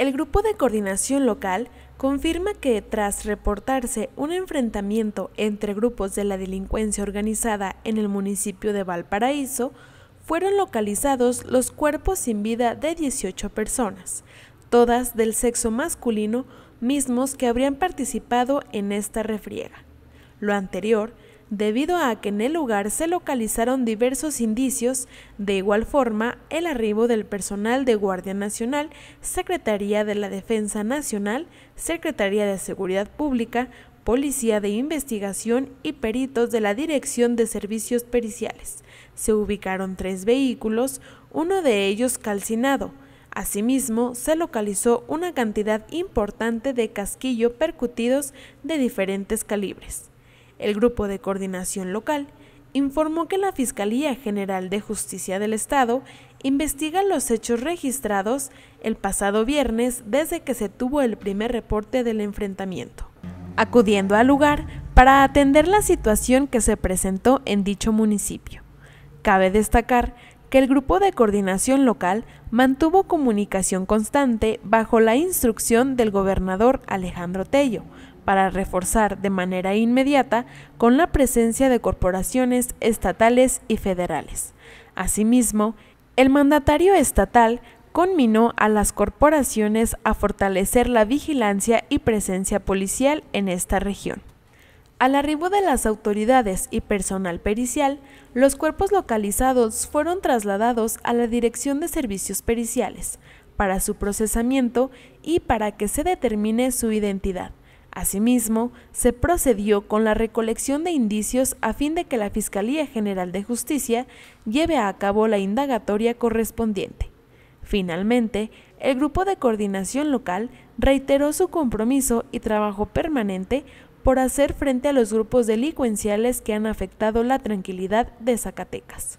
El grupo de coordinación local confirma que tras reportarse un enfrentamiento entre grupos de la delincuencia organizada en el municipio de Valparaíso, fueron localizados los cuerpos sin vida de 18 personas, todas del sexo masculino, mismos que habrían participado en esta refriega. Lo anterior debido a que en el lugar se localizaron diversos indicios, de igual forma el arribo del personal de Guardia Nacional, Secretaría de la Defensa Nacional, Secretaría de Seguridad Pública, Policía de Investigación y peritos de la Dirección de Servicios Periciales. Se ubicaron tres vehículos, uno de ellos calcinado, Asimismo, se localizó una cantidad importante de casquillo percutidos de diferentes calibres. El Grupo de Coordinación Local informó que la Fiscalía General de Justicia del Estado investiga los hechos registrados el pasado viernes desde que se tuvo el primer reporte del enfrentamiento, acudiendo al lugar para atender la situación que se presentó en dicho municipio. Cabe destacar que el Grupo de Coordinación Local mantuvo comunicación constante bajo la instrucción del gobernador Alejandro Tello para reforzar de manera inmediata con la presencia de corporaciones estatales y federales. Asimismo, el mandatario estatal conminó a las corporaciones a fortalecer la vigilancia y presencia policial en esta región. Al arribo de las autoridades y personal pericial, los cuerpos localizados fueron trasladados a la Dirección de Servicios Periciales para su procesamiento y para que se determine su identidad. Asimismo, se procedió con la recolección de indicios a fin de que la Fiscalía General de Justicia lleve a cabo la indagatoria correspondiente. Finalmente, el Grupo de Coordinación Local reiteró su compromiso y trabajo permanente por hacer frente a los grupos delincuenciales que han afectado la tranquilidad de Zacatecas.